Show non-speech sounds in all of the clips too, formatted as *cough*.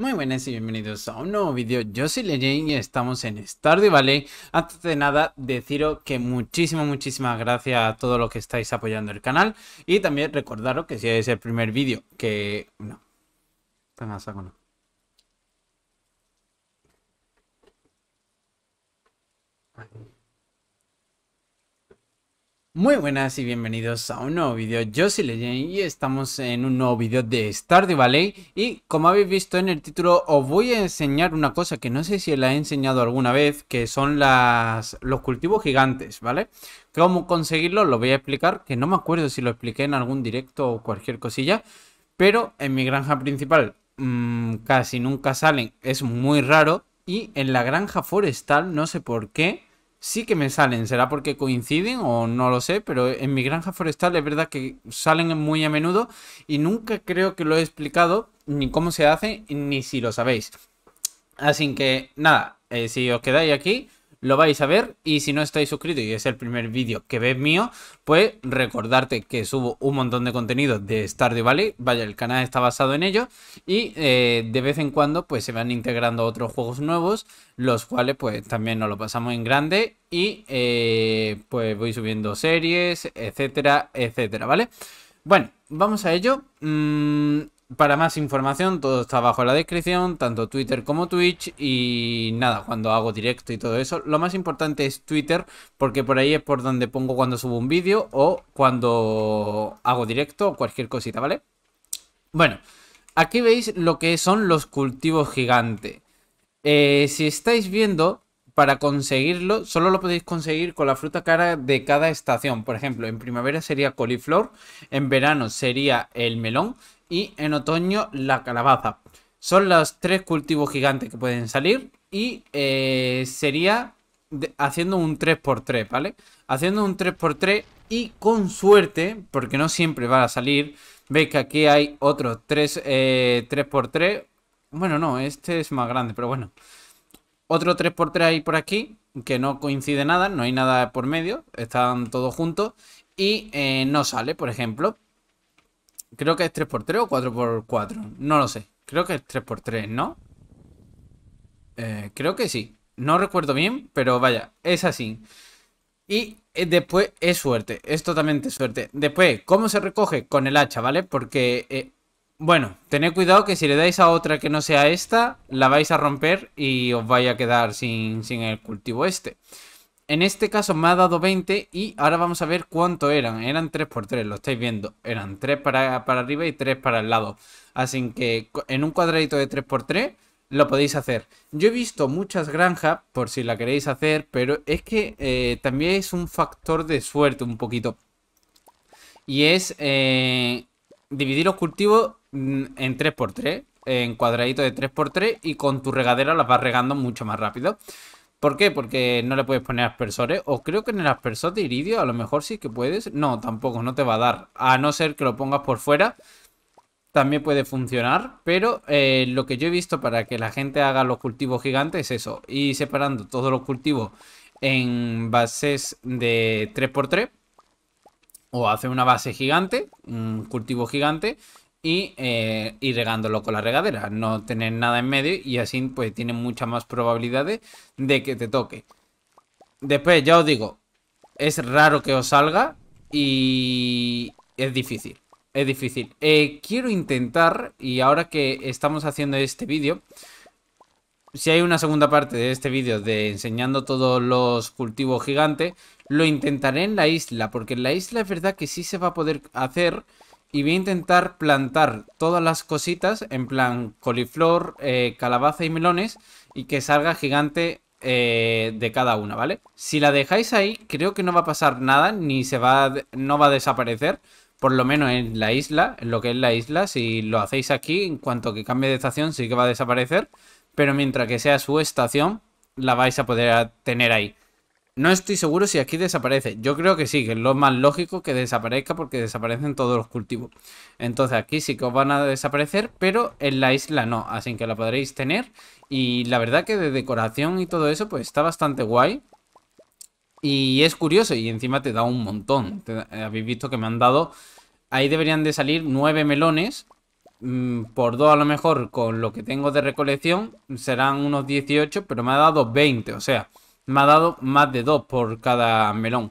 Muy buenas y bienvenidos a un nuevo vídeo, yo soy LeJane y estamos en Stardew Valley Antes de nada, deciros que muchísimas, muchísimas gracias a todos los que estáis apoyando el canal Y también recordaros que si es el primer vídeo que... no Tenga saco no muy buenas y bienvenidos a un nuevo vídeo, yo soy Legend y estamos en un nuevo vídeo de Stardew Valley y como habéis visto en el título os voy a enseñar una cosa que no sé si la he enseñado alguna vez que son las, los cultivos gigantes, ¿vale? Cómo conseguirlo lo voy a explicar, que no me acuerdo si lo expliqué en algún directo o cualquier cosilla pero en mi granja principal mm, casi nunca salen, es muy raro y en la granja forestal no sé por qué sí que me salen. ¿Será porque coinciden o no lo sé? Pero en mi granja forestal es verdad que salen muy a menudo y nunca creo que lo he explicado ni cómo se hace ni si lo sabéis. Así que nada, eh, si os quedáis aquí, lo vais a ver y si no estáis suscritos y es el primer vídeo que ves mío, pues recordarte que subo un montón de contenido de Stardew Valley, vaya, el canal está basado en ello y eh, de vez en cuando pues se van integrando otros juegos nuevos, los cuales pues también nos lo pasamos en grande y eh, pues voy subiendo series, etcétera, etcétera, ¿vale? Bueno, vamos a ello. Mm, para más información, todo está abajo en la descripción, tanto Twitter como Twitch. Y nada, cuando hago directo y todo eso. Lo más importante es Twitter, porque por ahí es por donde pongo cuando subo un vídeo o cuando hago directo o cualquier cosita, ¿vale? Bueno, aquí veis lo que son los cultivos gigantes. Eh, si estáis viendo, para conseguirlo, solo lo podéis conseguir con la fruta cara de cada estación. Por ejemplo, en primavera sería coliflor, en verano sería el melón y en otoño la calabaza. Son los tres cultivos gigantes que pueden salir y eh, sería haciendo un 3x3, ¿vale? Haciendo un 3x3 y con suerte, porque no siempre van a salir, veis que aquí hay otros 3, 3x3. Bueno, no, este es más grande, pero bueno. Otro 3x3 hay por aquí, que no coincide nada, no hay nada por medio, están todos juntos y eh, no sale, por ejemplo. Creo que es 3x3 o 4x4. No lo sé. Creo que es 3x3, ¿no? Eh, creo que sí. No recuerdo bien, pero vaya, es así. Y eh, después es suerte, es totalmente suerte. Después, ¿cómo se recoge? Con el hacha, ¿vale? Porque, eh, bueno, tened cuidado que si le dais a otra que no sea esta, la vais a romper y os vais a quedar sin, sin el cultivo este. En este caso me ha dado 20 y ahora vamos a ver cuánto eran. Eran 3 x 3, lo estáis viendo. Eran 3 para, para arriba y 3 para el lado. Así que en un cuadradito de 3 x 3 lo podéis hacer. Yo he visto muchas granjas, por si la queréis hacer, pero es que eh, también es un factor de suerte un poquito. Y es eh, dividir los cultivos mm, en 3 x 3 en cuadradito de 3x3 y con tu regadera las vas regando mucho más rápido. ¿Por qué? Porque no le puedes poner aspersores. O creo que en el aspersor de iridio a lo mejor sí que puedes. No, tampoco, no te va a dar. A no ser que lo pongas por fuera. También puede funcionar. Pero eh, lo que yo he visto para que la gente haga los cultivos gigantes es eso. Y separando todos los cultivos en bases de 3x3. O hace una base gigante, un cultivo gigante. Eh, y regándolo con la regadera, no tener nada en medio y así pues tiene mucha más probabilidades de que te toque. Después, ya os digo, es raro que os salga y es difícil, es difícil. Eh, quiero intentar, y ahora que estamos haciendo este vídeo, si hay una segunda parte de este vídeo de enseñando todos los cultivos gigantes, lo intentaré en la isla, porque en la isla es verdad que sí se va a poder hacer... Y voy a intentar plantar todas las cositas, en plan coliflor, eh, calabaza y melones, y que salga gigante eh, de cada una, ¿vale? Si la dejáis ahí, creo que no va a pasar nada, ni se va, no va a desaparecer, por lo menos en la isla, en lo que es la isla. Si lo hacéis aquí, en cuanto que cambie de estación, sí que va a desaparecer, pero mientras que sea su estación, la vais a poder tener ahí. No estoy seguro si aquí desaparece. Yo creo que sí, que es lo más lógico que desaparezca porque desaparecen todos los cultivos. Entonces aquí sí que os van a desaparecer, pero en la isla no. Así que la podréis tener. Y la verdad que de decoración y todo eso pues está bastante guay. Y es curioso y encima te da un montón. Eh, habéis visto que me han dado... Ahí deberían de salir nueve melones mm, por dos a lo mejor con lo que tengo de recolección serán unos 18, pero me ha dado 20, o sea, me ha dado más de dos por cada melón.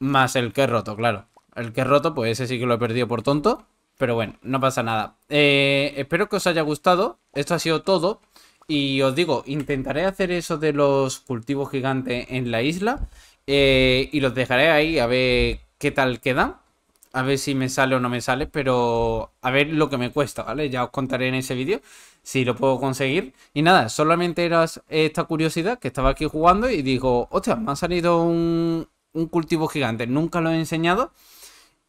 Más el que he roto, claro. El que he roto, pues ese sí que lo he perdido por tonto. Pero bueno, no pasa nada. Eh, espero que os haya gustado. Esto ha sido todo. Y os digo, intentaré hacer eso de los cultivos gigantes en la isla. Eh, y los dejaré ahí a ver qué tal quedan. A ver si me sale o no me sale, pero a ver lo que me cuesta, ¿vale? Ya os contaré en ese vídeo si lo puedo conseguir. Y nada, solamente era esta curiosidad que estaba aquí jugando y digo, hostia, me ha salido un, cultivo gigante. Nunca lo he enseñado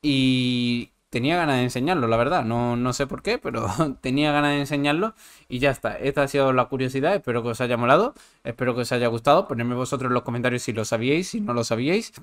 y tenía ganas de enseñarlo, la verdad. No, no sé por qué, pero *laughs* tenía ganas de enseñarlo y ya está. Esta ha sido la curiosidad. Espero que os haya molado, espero que os haya gustado. Ponedme vosotros en los comentarios si lo sabíais, si no lo sabíais.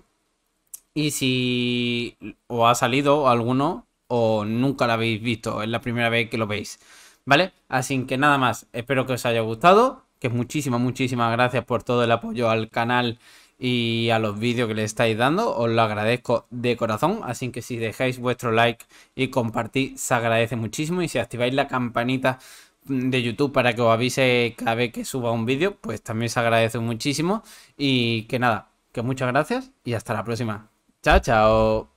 Y si os ha salido alguno o nunca lo habéis visto, es la primera vez que lo veis. ¿Vale? Así que nada más, espero que os haya gustado, que muchísimas, muchísimas gracias por todo el apoyo al canal y a los vídeos que le estáis dando, os lo agradezco de corazón, así que si dejáis vuestro like y compartís, se agradece muchísimo y si activáis la campanita de YouTube para que os avise cada vez que suba un vídeo, pues también se agradece muchísimo y que nada, que muchas gracias y hasta la próxima. Chao, chao.